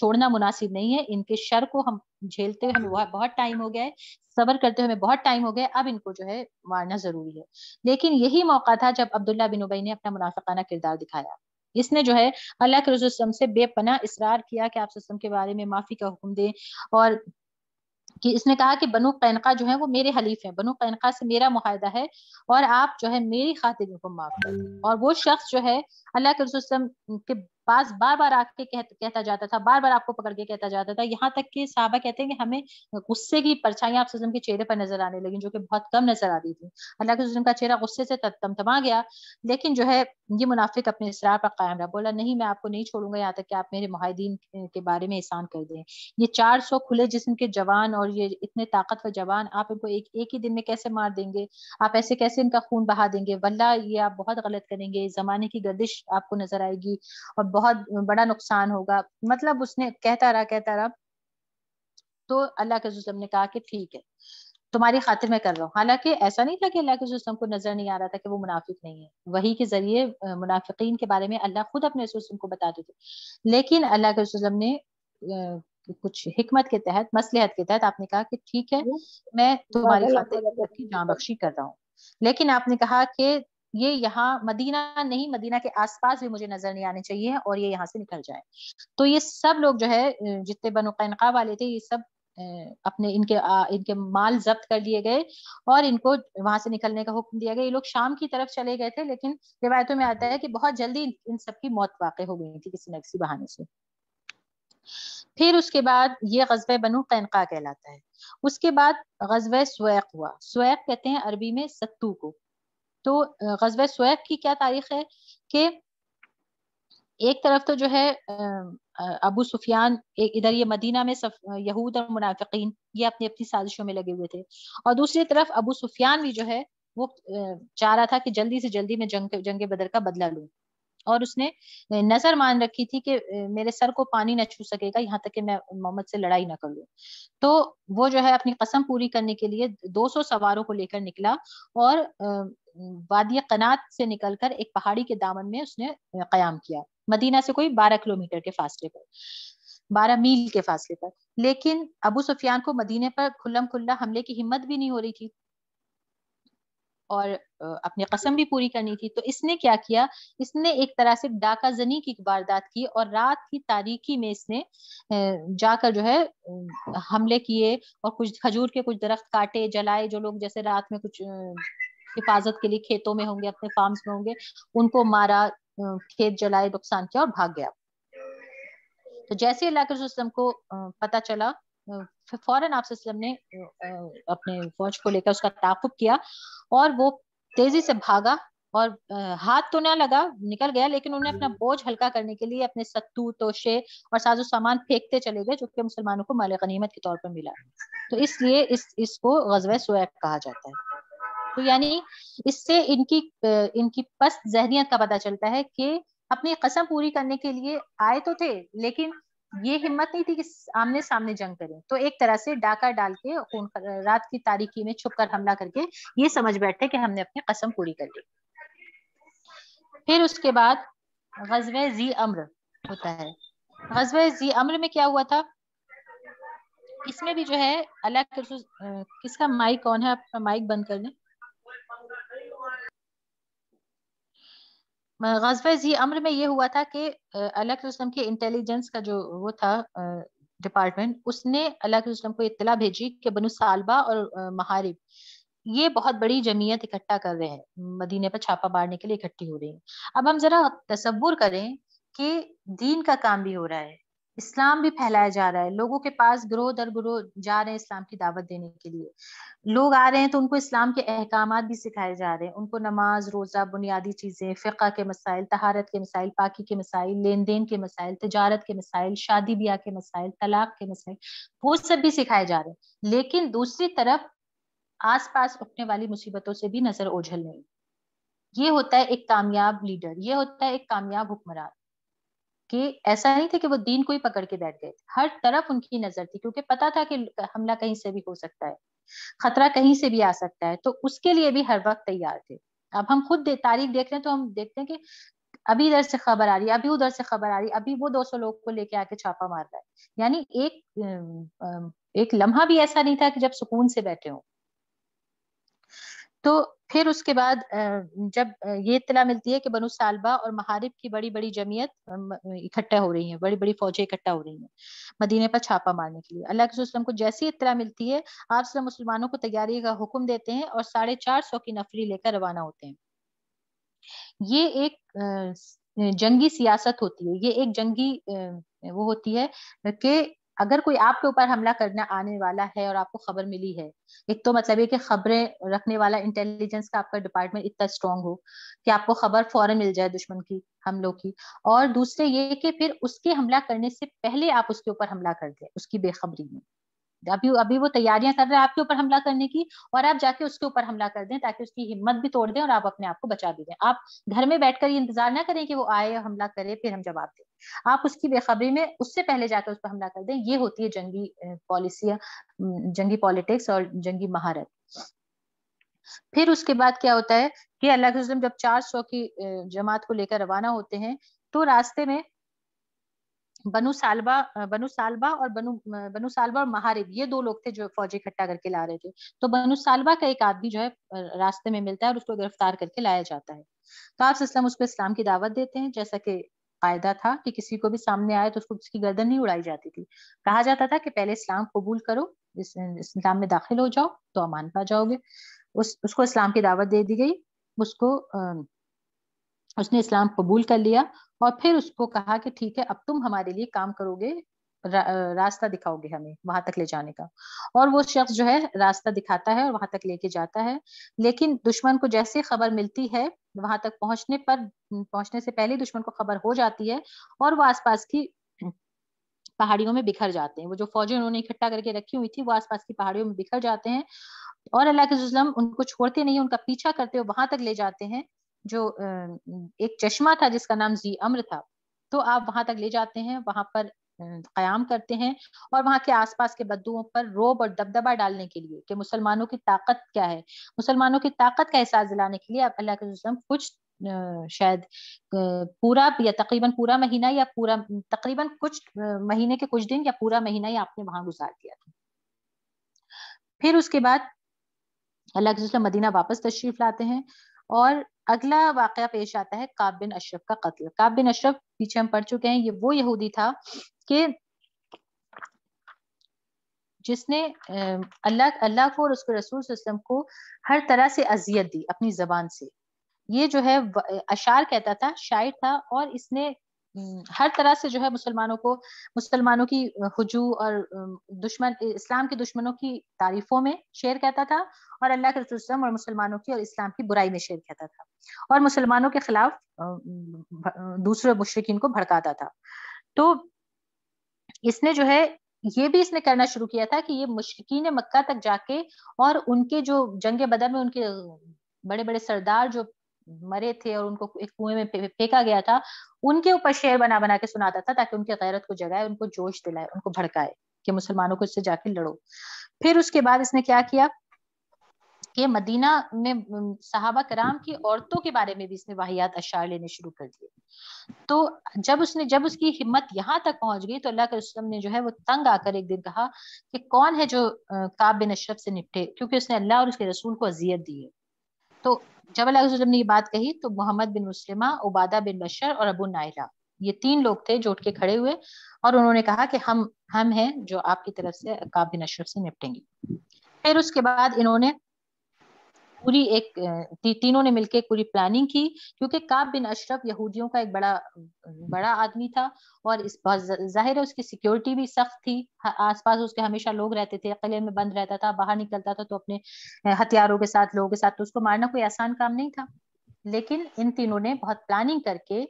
छोड़ना मुनासिब नहीं है इनके शर को हम झेलते हुए हमें हम्म। बहुत टाइम हो गया है सबर करते हुए हमें बहुत टाइम हो गया अब इनको जो है मारना जरूरी है लेकिन यही मौका था जब अब्दुल्ला बिन उबई ने अपना मुनाफिकाना किरदार दिखाया इसने जो है अल्लाह के रसम से बेपना इसरार किया कि आप सस्म के बारे में माफी का हुक्म दें और कि इसने कहा कि बनु कैनका जो है वो मेरे हलीफ हैं बनु कैनका से मेरा मुहिदा है और आप जो है मेरी खातिर को माफ कर और वो शख्स जो है अल्लाह के रसुल्लम के पास बार बार आके कह, कहता जाता था बार बार आपको पकड़ के कहता जाता था यहाँ तक कि साहबा कहते हैं कि हमें गुस्से की परछाई आप के चेहरे पर नजर आने लगी जो कि बहुत कम नजर आ रही थी अल्लाह के का चेहरा गुस्से से तमतमा गया लेकिन जो है ये मुनाफिक अपने इसरार पर कायम रहा बोला नहीं मैं आपको नहीं छोड़ूंगा यहाँ तक कि आप मेरे माहिदीन के बारे में एहसान कर दें ये चार सौ खुले जिसम के जवान और ये इतने ताकतवर जवान आप इनको एक एक ही दिन में कैसे मार देंगे आप ऐसे कैसे इनका खून बहा देंगे वल्ला ये आप बहुत गलत करेंगे जमाने की गर्दिश आपको नजर आएगी और बहुत बड़ा नुकसान होगा मतलब उसने कहता रहा कहता रहा तो अल्लाह के जुस्म ने कहा कि ठीक है तुम्हारी खातिर मैं कर रहा हूँ हालांकि ऐसा नहीं था कि अल्लाह के जुस्म को नजर नहीं आ रहा था कि वो मुनाफिक नहीं है वही के जरिए मुनाफिकीन के बारे में अल्लाह खुद अपने जुस्म को बताते थे लेकिन अल्लाह के जुस्म ने कुछ हिकमत के तहत मसलहत के तहत आपने कहा कि ठीक है मैं तुम्हारी खातिर जाम बख्शी कर रहा हूँ लेकिन आपने कहा कि ये यहाँ मदीना नहीं मदीना के आसपास भी मुझे नजर नहीं आने चाहिए और ये यहाँ से निकल जाए तो ये सब लोग जो है जितने बनु कैनका वाले थे ये सब अपने इनके आ, इनके माल जब्त कर लिए गए और इनको वहां से निकलने का हुक्म दिया गया ये लोग शाम की तरफ चले गए थे लेकिन रिवायतों में आता है कि बहुत जल्दी इन सबकी मौत वाकई हो गई थी किसी न किसी बहाने से फिर उसके बाद ये गजब बनु कैनका कहलाता है उसके बाद गजब स्वैक हुआ स्वैक कहते हैं अरबी में सत्तू को तो गजब सुब की क्या तारीख है कि एक तरफ तो जो है अबू सुफियान इधर ये मदीना में सफ, यहूद और मुनाफिकीन ये अपनी अपनी साजिशों में लगे हुए थे और दूसरी तरफ अबू सुफियान भी जो है वो चाह रहा था कि जल्दी से जल्दी मैं जंग जंग बदर का बदला लूं और उसने नजर मान रखी थी कि मेरे सर को पानी ना छू सकेगा यहाँ तक कि मैं मोहम्मद से लड़ाई ना कर लू तो वो जो है अपनी कसम पूरी करने के लिए 200 सवारों को लेकर निकला और वादी कनात से निकलकर एक पहाड़ी के दामन में उसने क्याम किया मदीना से कोई बारह किलोमीटर के फासले पर बारह मील के फासले पर लेकिन अबू सुफियान को मदीने पर खुल्लम खुल्ला हमले की हिम्मत भी नहीं हो रही थी और अपनी कसम भी पूरी करनी थी तो इसने क्या किया इसने एक तरह से डाका जनी की वारदात की और रात की तारीखी में इसने जाकर जो है हमले किए और कुछ खजूर के कुछ दरख्त काटे जलाए जो लोग जैसे रात में कुछ हिफाजत के लिए खेतों में होंगे अपने फार्म्स में होंगे उनको मारा खेत जलाए नुकसान किया और भाग गया तो जैसे अल्लाह के को पता चला फौरन आप ने अपने फौज को लेकर उसका ताकुब किया और वो तेजी से भागा और हाथ तो ना लगा निकल गया लेकिन उन्हें अपना बोझ हल्का करने के लिए अपने सत्तू तोशे और साजो सामान फेंकते चले गए जो कि मुसलमानों को माल गनीमत के तौर पर मिला तो इसलिए इस इसको गजब सोएब कहा जाता है तो यानी इससे इनकी इनकी पस्त जहनीत का पता चलता है कि अपनी कसम पूरी करने के लिए आए तो थे लेकिन ये हिम्मत नहीं थी कि आमने सामने जंग करें तो एक तरह से डाका डाल के रात की तारीखी में छुपकर हमला करके ये समझ बैठते कि हमने अपनी कसम पूरी कर ली फिर उसके बाद गजब जी अम्र होता है गजब जी अम्र में क्या हुआ था इसमें भी जो है अलग किसका माइक कौन है आपका माइक बंद कर लें गजब जी अम्र में ये हुआ था कि अल्लाह के इंटेलिजेंस का जो वो था डिपार्टमेंट उसने अल्लाह को इतला भेजी कि बनु सालबा और महारिब ये बहुत बड़ी जमीयत इकट्ठा कर रहे हैं मदीने पर छापा मारने के लिए इकट्ठी हो रही है अब हम जरा तस्वुर करें कि दीन का काम भी हो रहा है इस्लाम भी फैलाया जा रहा है लोगों के पास ग्रोह दर ग्रोह जा रहे हैं इस्लाम की दावत देने के लिए लोग आ रहे हैं तो उनको इस्लाम के अहकाम भी सिखाए जा रहे हैं उनको नमाज रोजा बुनियादी चीजें फ़िका के मसाइल तहारत के मसाइल पाकि के मसाइल लेन देन के मसाइल तजारत के मसाइल शादी ब्याह के मसाइल तलाक के मसाइल वो सब भी सिखाए जा रहे हैं लेकिन दूसरी तरफ आस पास उठने वाली मुसीबतों से भी नजर ओझल नहीं ये होता है एक कामयाब लीडर ये होता है एक कामयाब हुक्मरान कि ऐसा नहीं था कि वो दीन को ही पकड़ के बैठ गए हर तरफ उनकी नजर थी क्योंकि पता था कि हमला कहीं से भी हो सकता है खतरा कहीं से भी आ सकता है तो उसके लिए भी हर वक्त तैयार थे अब हम खुद दे, तारीख देख रहे हैं तो हम देखते हैं कि अभी इधर से खबर आ रही है अभी उधर से खबर आ रही है अभी वो 200 लोग को लेके आके छापा मार रहा है यानी एक एक लम्हा भी ऐसा नहीं था कि जब सुकून से बैठे हों तो फिर उसके बाद जब ये इतला मिलती है कि बनु सालबा और महारिब की बड़ी बड़ी जमीयत इकट्ठा हो रही है बड़ी बड़ी फौजें इकट्ठा हो रही हैं मदीने पर छापा मारने के लिए अल्लाह के वसलम को जैसी इतला मिलती है आप मुसलमानों को तैयारी का हुक्म देते हैं और साढ़े चार सौ की नफरी लेकर रवाना होते हैं ये एक जंगी सियासत होती है ये एक जंगी वो होती है कि अगर कोई आपके ऊपर हमला करना आने वाला है और आपको खबर मिली है एक तो मतलब ये कि खबरें रखने वाला इंटेलिजेंस का आपका डिपार्टमेंट इतना स्ट्रांग हो कि आपको खबर फौरन मिल जाए दुश्मन की हमलों की और दूसरे ये कि फिर उसके हमला करने से पहले आप उसके ऊपर हमला कर दें उसकी बेखबरी में अभी अभी वो तैयारियां कर रहे हैं आपके ऊपर हमला करने की और आप जाके उसके ऊपर हमला कर दें ताकि उसकी हिम्मत भी तोड़ दें और आप अपने आप को बचा भी दें आप घर में बैठकर ये इंतजार ना करें कि वो आए हमला करे फिर हम जवाब दें आप उसकी बेखबरी में उससे पहले जाकर उस पर हमला कर दें ये होती है जंगी पॉलिसी जंगी पॉलिटिक्स और जंगी महारत फिर उसके बाद क्या होता है कि अल्लाह जब चार सौ की जमात को लेकर रवाना होते हैं तो रास्ते में बनु सालबा बनु सालबा और बनु बनु सालबा और महारिब ये दो लोग थे जो फौज इकट्ठा करके ला रहे थे तो बनु सालबा का एक आदमी जो है रास्ते में मिलता है और उसको गिरफ्तार करके लाया जाता है तो आप इस्लाम उसको इस्लाम की दावत देते हैं जैसा कि फायदा था कि किसी को भी सामने आए तो उसको उसकी गर्दन नहीं उड़ाई जाती थी कहा जाता था कि पहले इस्लाम कबूल करो इस्लाम में दाखिल हो जाओ तो अमान पा जाओगे उस उसको इस्लाम की दावत दे दी गई उसको उसने इस्लाम कबूल कर लिया और फिर उसको कहा कि ठीक है अब तुम हमारे लिए काम करोगे रा, रास्ता दिखाओगे हमें वहां तक ले जाने का और वो शख्स जो है रास्ता दिखाता है और वहां तक लेके जाता है लेकिन दुश्मन को जैसे खबर मिलती है वहां तक पहुंचने पर पहुंचने से पहले दुश्मन को खबर हो जाती है और वो आसपास की पहाड़ियों में बिखर जाते हैं वो जो फौजें उन्होंने इकट्ठा करके रखी हुई थी वो आसपास की पहाड़ियों में बिखर जाते हैं और अल्लाह के जुजलम उनको छोड़ते नहीं उनका पीछा करते हुए वहां तक ले जाते हैं जो एक चश्मा था जिसका नाम जी अम्र था तो आप वहां तक ले जाते हैं वहां पर कयाम करते हैं और वहां के आसपास के बद्दुओं पर रोब और दबदबा डालने के लिए कि मुसलमानों की ताकत क्या है मुसलमानों की ताकत का एहसास दिलाने के लिए आप अल्लाह के कुछ शायद पूरा या तकरीबन पूरा महीना या पूरा तकरीबन कुछ महीने के कुछ दिन या पूरा महीना ही आपने वहां गुजार दिया था फिर उसके बाद अल्लाह के मदीना वापस तशरीफ लाते हैं और अगला वाक़ पेश आता है काब बिन अशरफ का कत्ल काब बिन अशरफ पीछे हम पढ़ चुके हैं ये वो यहूदी था कि जिसने अल्लाह अल्लाह को और उसके रसूल वसलम को हर तरह से अजियत दी अपनी जबान से ये जो है अशार कहता था शायर था और इसने हम्म, हर तरह से जो है मुसलमानों को मुसलमानों की हजू और दुश्मन इस्लाम के दुश्मनों की तारीफों में शेर कहता था और अल्लाह के रसुलसलम और मुसलमानों की और इस्लाम की बुराई में शेर कहता था और मुसलमानों के खिलाफ दूसरे मुशरकिन को भड़काता था तो इसने जो है ये भी इसने करना शुरू किया था कि ये मुश्किन मक्का तक जाके और उनके जो जंग बदर में उनके बड़े बड़े सरदार जो मरे थे और उनको एक कुएं में फेंका गया था उनके ऊपर शेर बना बना के सुनाता था ताकि उनकी गैरत को जगाए उनको जोश दिलाए उनको भड़काए कि मुसलमानों को इससे जाके लड़ो फिर उसके बाद इसने क्या किया कि मदीना में सहाबा कराम की औरतों के बारे में भी इसने वाहियात अशार लेने शुरू कर दिए तो जब उसने जब उसकी हिम्मत यहाँ तक पहुंच गई तो अल्लाह के रसलम ने जो है वो तंग आकर एक दिन कहा कि कौन है जो काब बिन अशरफ से निपटे क्योंकि उसने अल्लाह और उसके रसूल को अजियत दी है तो जब अलाम ने ये बात कही तो मोहम्मद बिन मुस्लिमा उबादा बिन बशर और अबू नायरा ये तीन लोग थे उठ के खड़े हुए और उन्होंने कहा कि हम हम हैं जो आपकी तरफ से काबिन अशरफ से निपटेंगे फिर उसके बाद इन्होंने पूरी एक ती, तीनों ने मिलकर पूरी प्लानिंग की क्योंकि काब बिन अशरफ यहूदियों का एक बड़ा बड़ा आदमी था और इस जाहिर है उसकी सिक्योरिटी भी सख्त थी आसपास उसके हमेशा लोग रहते थे किले में बंद रहता था बाहर निकलता था तो अपने हथियारों के साथ लोगों के साथ तो उसको मारना कोई आसान काम नहीं था लेकिन इन तीनों ने बहुत प्लानिंग करके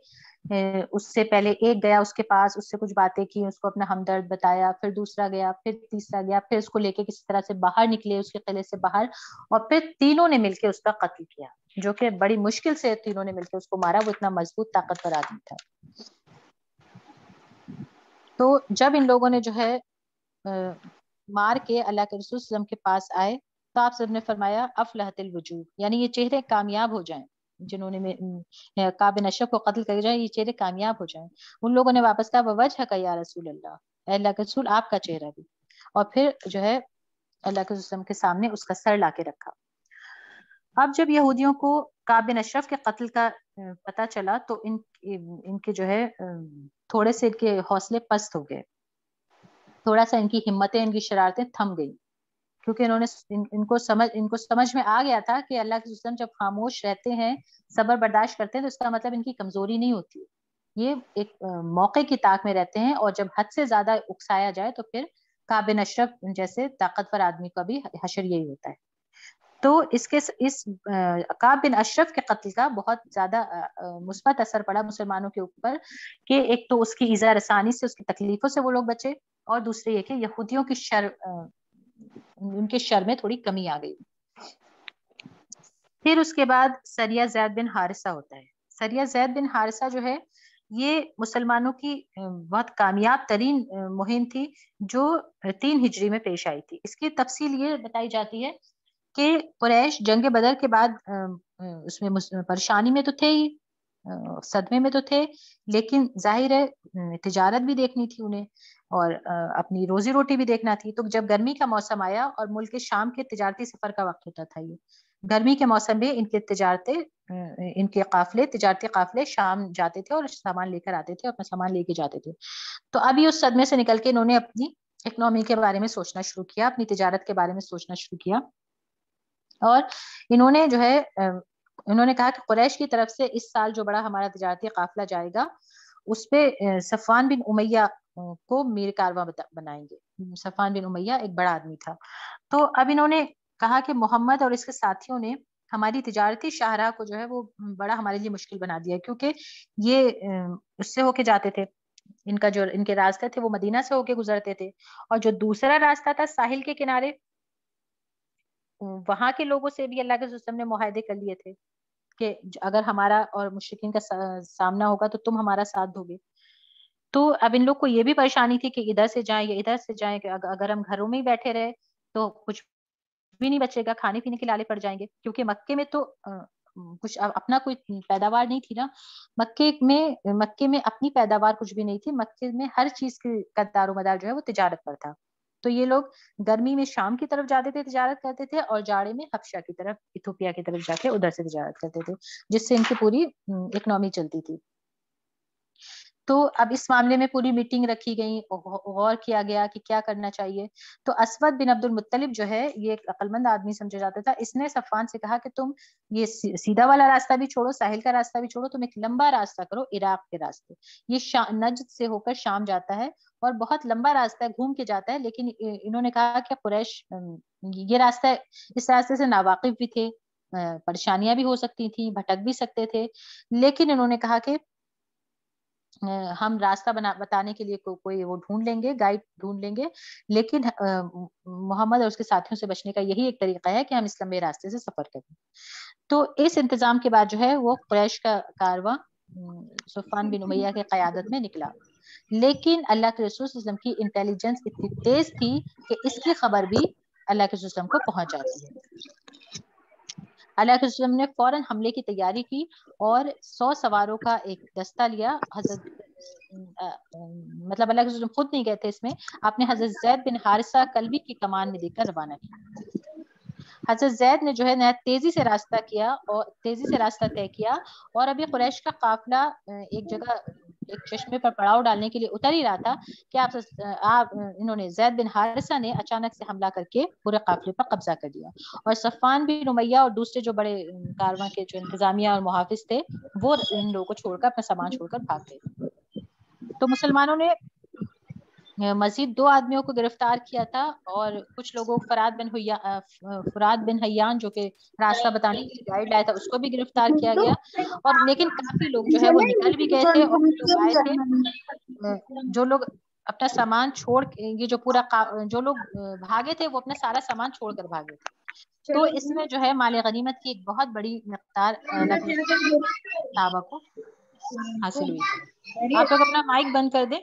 उससे पहले एक गया उसके पास उससे कुछ बातें की उसको अपना हमदर्द बताया फिर दूसरा गया फिर तीसरा गया फिर उसको लेके किसी तरह से बाहर निकले उसके किले से बाहर और फिर तीनों ने मिलकर उसका कत्ल किया जो कि बड़ी मुश्किल से तीनों ने मिलकर उसको मारा वो इतना मजबूत ताकतवर आदमी था तो जब इन लोगों ने जो है आ, मार के अल्लाह के रसूल के पास आए तो आप सबने फरमाया अफलहतिल वजूह यानी ये चेहरे कामयाब हो जाएं जिन्होंने काब अशब को कत्ल कर जाए ये चेहरे कामयाब हो जाए उन लोगों ने वापस कहा वजह का या रसूल अल्लाह अल्लाह के रसूल आपका चेहरा भी और फिर जो है अल्लाह के रसूल के सामने उसका सर ला के रखा अब जब यहूदियों को काबिन अशरफ के कत्ल का पता चला तो इन इनके जो है थोड़े से इनके हौसले पस्त हो गए थोड़ा सा इनकी हिम्मतें इनकी शरारतें थम गई क्योंकि इन्होंने इन, इनको समझ इनको समझ में आ गया था कि अल्लाह के रसुलम जब खामोश रहते हैं सबर बर्दाश्त करते हैं तो इसका मतलब इनकी कमजोरी नहीं होती ये एक मौके की ताक में रहते हैं और जब हद से ज्यादा उकसाया जाए तो फिर काबिन अशरफ जैसे ताकतवर आदमी का भी हशर यही होता है तो इसके इस काबिन बिन अशरफ के कत्ल का बहुत ज्यादा मुस्बत असर पड़ा मुसलमानों के ऊपर कि एक तो उसकी ईजा रसानी से उसकी तकलीफों से वो लोग बचे और दूसरे ये कि यहूदियों की शर उनके शर में थोड़ी कमी आ गई फिर उसके बाद सरिया जैद बिन हारिसा होता है सरिया जैद बिन हारिसा जो है ये मुसलमानों की बहुत कामयाब तरीन मुहिम थी जो तीन हिजरी में पेश आई थी इसकी तफसील ये बताई जाती है कि कुरैश जंग बदर के बाद उसमें परेशानी में तो थे ही सदमे में तो थे लेकिन जाहिर है तिजारत भी देखनी थी उन्हें और अपनी रोजी रोटी भी देखना थी तो जब गर्मी का मौसम आया और मुल्क के शाम के तजारती सफर का वक्त होता था ये गर्मी के मौसम में इनके तजारते इनके काफले तजारती काफले शाम जाते थे और सामान लेकर आते थे और अपना सामान लेके जाते थे तो अभी उस सदमे से निकल के इन्होंने अपनी इकनॉमी के बारे में सोचना शुरू किया अपनी तजारत के बारे में सोचना शुरू किया और इन्होंने जो है इन्होंने कहा कि कुरैश की तरफ से इस साल जो बड़ा हमारा तजारती काफिला जाएगा उस पर सफवान बिन उमैया को मीर कारवा बनाएंगे सफान बिन उमैया एक बड़ा आदमी था तो अब इन्होंने कहा कि मोहम्मद और इसके साथियों ने हमारी तजारती शाहरा को जो है वो बड़ा हमारे लिए मुश्किल बना दिया क्योंकि ये उससे होके जाते थे इनका जो इनके रास्ते थे वो मदीना से होके गुजरते थे और जो दूसरा रास्ता था साहिल के किनारे वहां के लोगों से भी अल्लाह के सिस्टम ने माहदे कर लिए थे कि अगर हमारा और मुश्किन का सामना होगा तो तुम हमारा साथ दोगे तो अब इन लोग को ये भी परेशानी थी कि इधर से जाएं या इधर से जाएं अगर हम घरों में ही बैठे रहे तो कुछ भी नहीं बचेगा खाने पीने के लाले पड़ जाएंगे क्योंकि मक्के में तो कुछ अपना कोई पैदावार नहीं थी ना मक्के में मक्के में अपनी पैदावार कुछ भी नहीं थी मक्के में हर चीज का दारोमदार जो है वो तिजारत पर था तो ये लोग गर्मी में शाम की तरफ जाते थे तिजारत करते थे और जाड़े में हफ्शा की तरफ इथोपिया की तरफ जाके उधर से तिजारत करते थे जिससे इनकी पूरी इकोनॉमी चलती थी तो अब इस मामले में पूरी मीटिंग रखी गई गौर किया गया कि क्या करना चाहिए तो असवद बिन अब्दुल मुत्तलिब जो है ये एक अकलमंद आदमी समझा जाता था इसने सफान से कहा कि तुम ये सीधा वाला रास्ता भी छोड़ो साहिल का रास्ता भी छोड़ो तुम एक लंबा रास्ता करो इराक के रास्ते ये नजद से होकर शाम जाता है और बहुत लंबा रास्ता है घूम के जाता है लेकिन इन्होंने कहा कि कुरैश ये रास्ता इस रास्ते से नावाकिफ भी थे परेशानियां भी हो सकती थी भटक भी सकते थे लेकिन इन्होंने कहा कि हम रास्ता बना बताने के लिए को, कोई वो ढूंढ लेंगे गाइड ढूंढ लेंगे लेकिन मोहम्मद और उसके साथियों से बचने का यही एक तरीका है कि हम इस लंबे रास्ते से सफर करें तो इस इंतजाम के बाद जो है वो क्रैश का कारवा सुफान बिन उमैया के क्यादत में निकला लेकिन अल्लाह के रसूल की इंटेलिजेंस इतनी तेज थी कि इसकी खबर भी अल्लाह के रसूल को पहुंच जाती है अल्लाह ने फौरन हमले की तैयारी की और सौ सवारों का एक दस्ता लिया हजरत मतलब अल्लाह खुद नहीं गए थे इसमें आपने हजरत जैद बिन हारसा कलबी की कमान में देकर रवाना किया हजरत जैद ने जो है नया तेजी से रास्ता किया और तेजी से रास्ता तय किया और अभी कुरैश का काफिला एक जगह एक चश्मे पर पड़ाव डालने के लिए उतर ही रहा था कि आप आप इन्होंने जैद बिन हारसा ने अचानक से हमला करके पूरे काफिले पर कब्जा कर लिया और सफ़ान भी नुमैया और दूसरे जो बड़े कारवा के जो इंतजामिया और मुहाफिज थे वो इन लोगों को छोड़कर अपना सामान छोड़कर भाग गए तो मुसलमानों ने मजीद दो आदमियों को गिरफ्तार किया था और कुछ लोगों फराद बिन फराद बिन हयान जो कि रास्ता बताने के लिए गाइड लाया था उसको भी गिरफ्तार किया गया और लेकिन काफी लोग जो है वो निकल भी गए थे और जो आए थे जो लोग अपना सामान छोड़ ये जो पूरा जो लोग भागे थे वो अपना सारा सामान छोड़कर भागे थे तो इसमें जो है माल गनीमत की एक बहुत बड़ी मकदार को हासिल हुई आप लोग अपना माइक बंद कर दें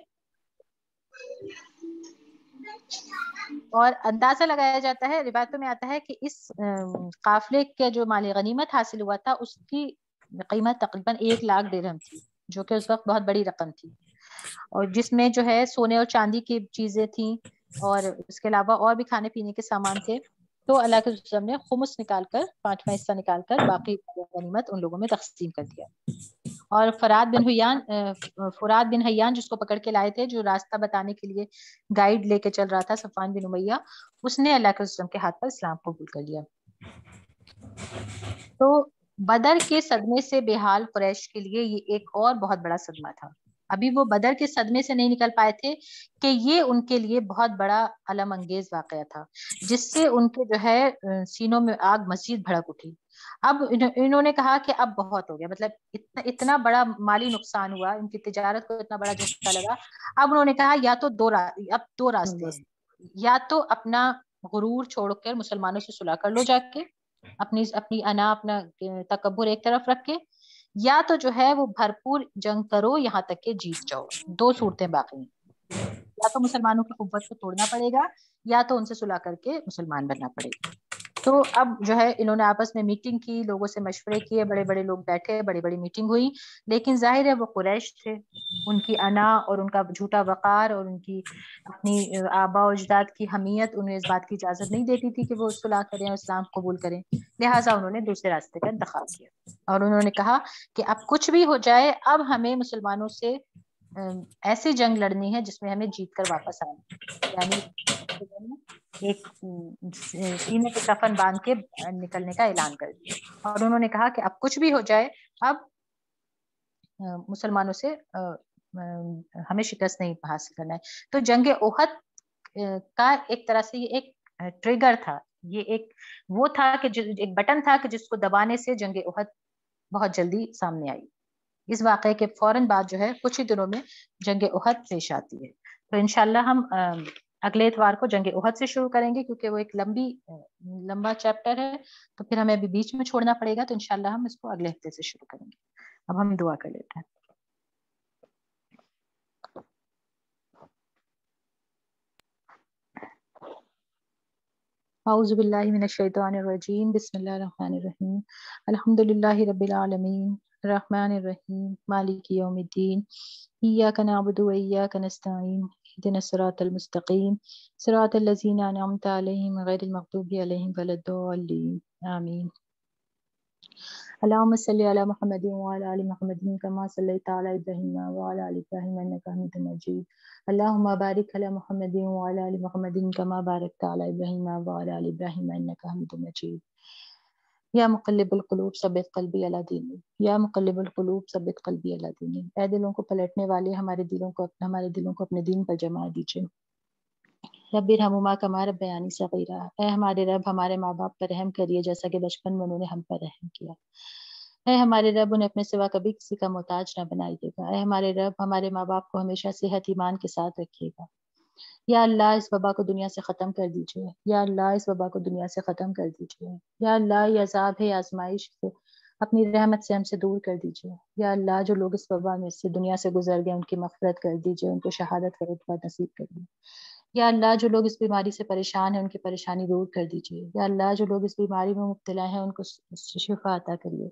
और अंदाजा लगाया जाता है रिवायतों में आता है कि इस काफिले के जो माली गनीमत हासिल हुआ था उसकी कीमत तकरीबन एक लाख दिरहम थी जो कि उस वक्त बहुत बड़ी रकम थी और जिसमें जो है सोने और चांदी की चीजें थी और उसके अलावा और भी खाने पीने के सामान थे तो अल्लाह के रसूल ने खुमस निकाल कर पांचवा हिस्सा निकाल कर बाकी गनीमत उन लोगों में तकसीम कर दिया और फराद बिन हयान फराद बिन हयान जिसको पकड़ के लाए थे जो रास्ता बताने के लिए गाइड लेके चल रहा था सफान बिन उमैया उसने अल्लाह के रसूल के हाथ पर इस्लाम कबूल कर लिया तो बदर के सदमे से बेहाल कुरैश के लिए ये एक और बहुत बड़ा सदमा था अभी वो बदर के सदमे से नहीं निकल पाए थे कि ये उनके लिए बहुत बड़ा अलम अंगेज वाक़ था जिससे उनके जो है सीनों में आग मजीद भड़क उठी अब इन्होंने कहा कि अब बहुत हो गया मतलब इतना इतना बड़ा माली नुकसान हुआ इनकी तजारत को इतना बड़ा झटका लगा अब उन्होंने कहा या तो दो रा, अब दो रास्ते या तो अपना गुरूर छोड़कर मुसलमानों से सुलह कर लो जाके अपनी अपनी अना अपना तकबर एक तरफ रख के या तो जो है वो भरपूर जंग करो यहाँ तक के जीत जाओ दो हम्म। सूरतें बाकी या तो मुसलमानों की कुत को तोड़ना पड़ेगा या तो उनसे सुलह करके मुसलमान बनना पड़ेगा तो अब जो है इन्होंने आपस में मीटिंग की लोगों से मशवरे किए बड़े बड़े लोग बैठे बड़ी बड़ी मीटिंग हुई लेकिन जाहिर है वो कुरैश थे उनकी अना और उनका झूठा वक़ार और उनकी अपनी आबा उजदाद की हमीयत उन्हें इस बात की इजाज़त नहीं देती थी कि वो सुलह करें और इस्लाम कबूल करें लिहाजा उन्होंने दूसरे रास्ते का इंतखा किया और उन्होंने कहा कि अब कुछ भी हो जाए अब हमें मुसलमानों से ऐसी जंग लड़नी है जिसमें हमें जीत कर वापस आना यानी एक सीने के कफन बांध के निकलने का ऐलान कर दिया और उन्होंने कहा कि अब कुछ भी हो जाए अब मुसलमानों से हमें शिकस्त नहीं हासिल करना है तो जंग ओहद का एक तरह से ये एक ट्रिगर था ये एक वो था कि एक बटन था कि जिसको दबाने से जंग ओहद बहुत जल्दी सामने आई इस वाक़े के फौरन बाद जो है कुछ ही दिनों में जंग उहद पेश आती है तो इनशाला हम अगले इतवार को जंग उहद से शुरू करेंगे क्योंकि वो एक लंबी लंबा चैप्टर है तो फिर हमें अभी बीच में छोड़ना पड़ेगा तो इनशाला हम इसको अगले हफ्ते से शुरू करेंगे अब हम दुआ कर लेते हैं أعوذ بالله من الشيطان الرجيم بسم الله الرحمن الرحيم الحمد لله رب العالمين الرحمن الرحيم مالك يوم الدين إياك نعبد وإياك نستعين اهدنا الصراط المستقيم صراط الذين أنعمت عليهم غير المغضوب عليهم ولا الضالين آمين اللهم صل على محمد وعلى آل محمد كما صليت على إبراهيم وعلى آل إبراهيم إنك حميد مجيد اللهم بارك على محمد وعلى آل محمد كما باركت على إبراهيم وعلى آل إبراهيم إنك حميد مجيد يا मुकल्लिब الकलूब सबत कलबी अला दीनी या मुकल्लिब الकलूब सबत कलबी अला दीनी ए दिलों को पलटने वाले हमारे दिलों को हमारे दिलों को अपने दीन पर जमा दीजिए रबिर हमुमा कमार बयानी सगीरा ए हमारे रब हमारे माँ बाप पर रहम करिए जैसा कि बचपन में उन्होंने हम पर रहम किया है हमारे रब उन्हें अपने सिवा कभी किसी का मोहताज ना बनाइएगा है हमारे रब हमारे माँ बाप को हमेशा सेहत ईमान के साथ रखिएगा या अल्लाह इस वबा को दुनिया से ख़त्म कर दीजिए या अल्लाह इस वबा को दुनिया से ख़त्म कर दीजिए या अल्लाह ये अजाब है आजमाइश से अपनी रहमत से हमसे दूर कर दीजिए या अल्लाह जो लोग इस वबा में से दुनिया से गुजर गए उनकी मफरत कर दीजिए उनको शहादत का रुतबा नसीब कर दीजिए या अल्लाह जो लोग इस बीमारी से परेशान हैं उनकी परेशानी दूर कर दीजिए या अल्लाह जो लोग इस बीमारी में मुबतला हैं उनको शिफा अता करिए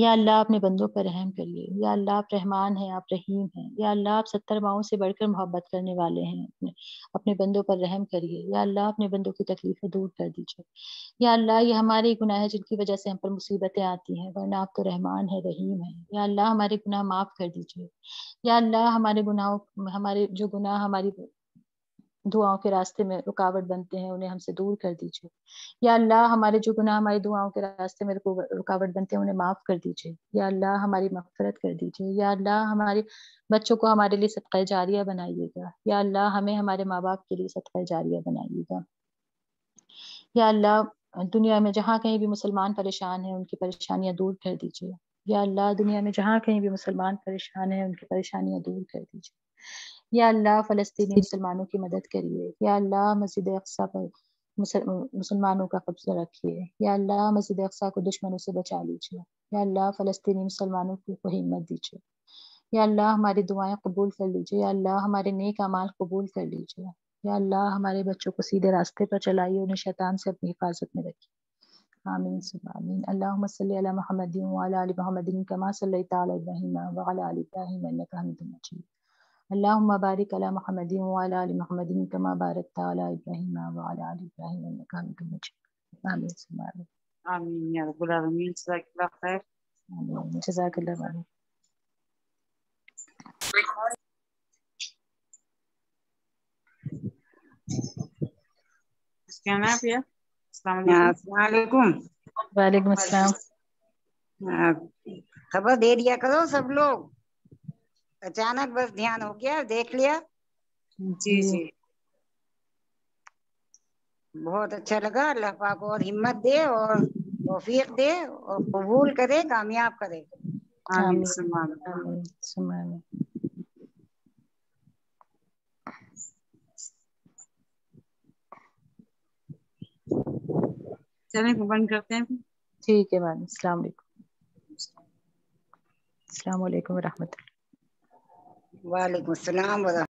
या अल्लाह अपने बंदों पर रहम करिए या अल्लाह आप रहमान हैं आप रहीम हैं या अल्लाह आप सत्तर माओं से बढ़कर मोहब्बत करने वाले हैं अपने अपने बंदों पर रहम करिए या अल्लाह अपने बंदों की तकलीफें दूर कर दीजिए या अल्लाह ये हमारे गुनाह है जिनकी वजह से हम पर मुसीबतें आती हैं वरना आप तो रहमान है रहीम है या अल्लाह हमारे गुनाह माफ़ कर दीजिए या अल्लाह हमारे गुनाहों हमारे जो गुनाह हमारी दुआओं के रास्ते में रुकावट बनते हैं उन्हें हमसे दूर कर दीजिए या अल्लाह हमारे जो गुनाह हमारी दुआओं के रास्ते में रुकावट बनते हैं उन्हें माफ कर दीजिए या अल्लाह हमारी मफरत कर दीजिए या अल्लाह हमारे बच्चों को हमारे लिए सदका जारिया बनाइएगा या अल्लाह हमें हमारे माँ बाप के लिए सदका जारिया बनाइएगा या अल्लाह दुनिया में जहाँ कहीं भी मुसलमान परेशान है उनकी परेशानियां दूर कर दीजिए या अल्लाह दुनिया में जहाँ कहीं भी मुसलमान परेशान है उनकी परेशानियां दूर कर दीजिए या अल्लाह फ़लस्तीनी मुसलमानों की मदद करिए या अल्लाह मस्जिद अक्सा पर मुसलमानों का कब्जा रखिए या अल्लाह मस्जिद अक्सा को दुश्मनों से बचा लीजिए या अल्लाह फलस्तनी मुसलमानों को हिम्मत दीजिए या अल्लाह हमारी दुआएं कबूल कर लीजिए या अल्लाह हमारे नेक अमाल कबूल कर लीजिए या अल्लाह हमारे बच्चों को सीधे रास्ते पर चलाइए उन्हें शैतान से अपनी हिफाजत में रखिए आमीन सुबामीन अल्लाह सल महमदिन वाल महमदिन कमा सल इब्राहिम वाल इब्राहिम का اللهم بارك على محمد وعلى ال محمد كما باركت على ابراهيم وعلى ال ابراهيم انك حميد مجيد امين ثم امين امين يا رب العالمين جزاك الله خير امين جزاك الله خير السلام نعم. عليكم वालेकुम अस्सलाम खबर दे दिया करो سب لوگ अचानक बस ध्यान हो गया देख लिया जी जी बहुत अच्छा लगा अल्लाह पाक और हिम्मत दे और तौफीक दे और कबूल करे कामयाब करे आमीन चलें बंद करते हैं ठीक है मैम अस्सलाम वालेकुम अस्सलाम वालेकुम रहमतुल्लाह وعلیکم السلام ورحمۃ